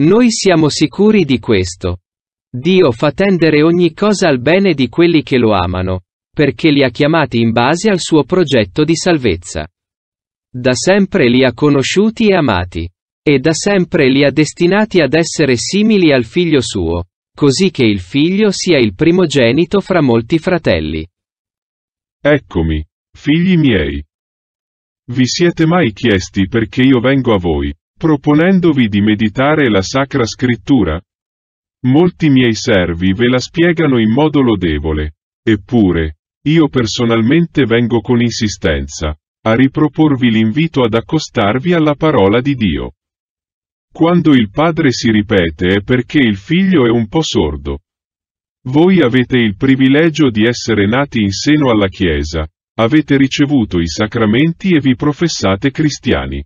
Noi siamo sicuri di questo. Dio fa tendere ogni cosa al bene di quelli che lo amano, perché li ha chiamati in base al suo progetto di salvezza. Da sempre li ha conosciuti e amati. E da sempre li ha destinati ad essere simili al figlio suo, così che il figlio sia il primogenito fra molti fratelli. Eccomi, figli miei. Vi siete mai chiesti perché io vengo a voi? proponendovi di meditare la Sacra Scrittura? Molti miei servi ve la spiegano in modo lodevole. Eppure, io personalmente vengo con insistenza a riproporvi l'invito ad accostarvi alla parola di Dio. Quando il padre si ripete è perché il figlio è un po' sordo. Voi avete il privilegio di essere nati in seno alla Chiesa, avete ricevuto i sacramenti e vi professate cristiani.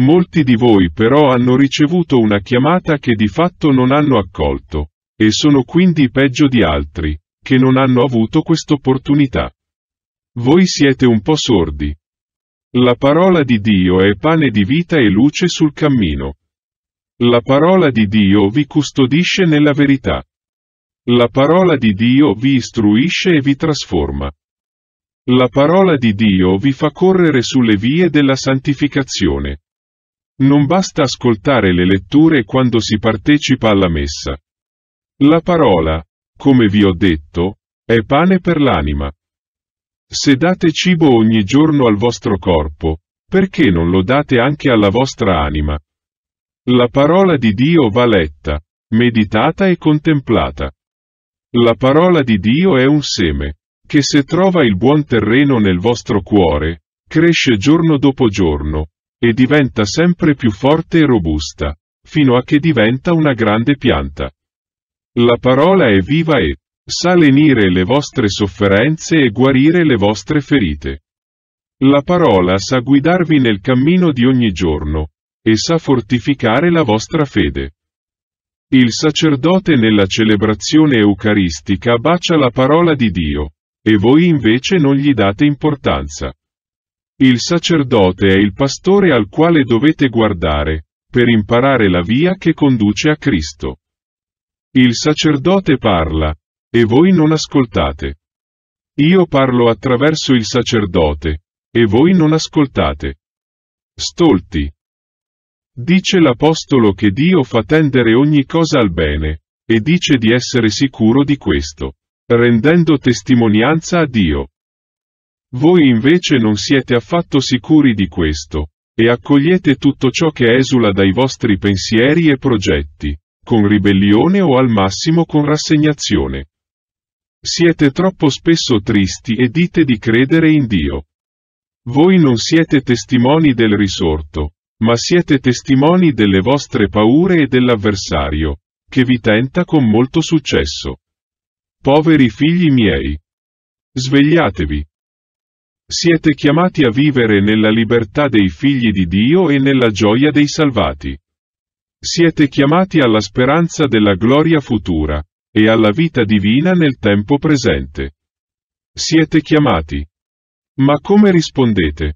Molti di voi però hanno ricevuto una chiamata che di fatto non hanno accolto, e sono quindi peggio di altri, che non hanno avuto quest'opportunità. Voi siete un po' sordi. La parola di Dio è pane di vita e luce sul cammino. La parola di Dio vi custodisce nella verità. La parola di Dio vi istruisce e vi trasforma. La parola di Dio vi fa correre sulle vie della santificazione. Non basta ascoltare le letture quando si partecipa alla messa. La parola, come vi ho detto, è pane per l'anima. Se date cibo ogni giorno al vostro corpo, perché non lo date anche alla vostra anima? La parola di Dio va letta, meditata e contemplata. La parola di Dio è un seme, che se trova il buon terreno nel vostro cuore, cresce giorno dopo giorno, e diventa sempre più forte e robusta, fino a che diventa una grande pianta. La parola è viva e sa lenire le vostre sofferenze e guarire le vostre ferite. La parola sa guidarvi nel cammino di ogni giorno, e sa fortificare la vostra fede. Il sacerdote nella celebrazione eucaristica bacia la parola di Dio, e voi invece non gli date importanza. Il sacerdote è il pastore al quale dovete guardare, per imparare la via che conduce a Cristo. Il sacerdote parla, e voi non ascoltate. Io parlo attraverso il sacerdote, e voi non ascoltate. Stolti. Dice l'Apostolo che Dio fa tendere ogni cosa al bene, e dice di essere sicuro di questo, rendendo testimonianza a Dio. Voi invece non siete affatto sicuri di questo, e accogliete tutto ciò che esula dai vostri pensieri e progetti, con ribellione o al massimo con rassegnazione. Siete troppo spesso tristi e dite di credere in Dio. Voi non siete testimoni del risorto, ma siete testimoni delle vostre paure e dell'avversario, che vi tenta con molto successo. Poveri figli miei. Svegliatevi, siete chiamati a vivere nella libertà dei figli di Dio e nella gioia dei salvati. Siete chiamati alla speranza della gloria futura e alla vita divina nel tempo presente. Siete chiamati. Ma come rispondete?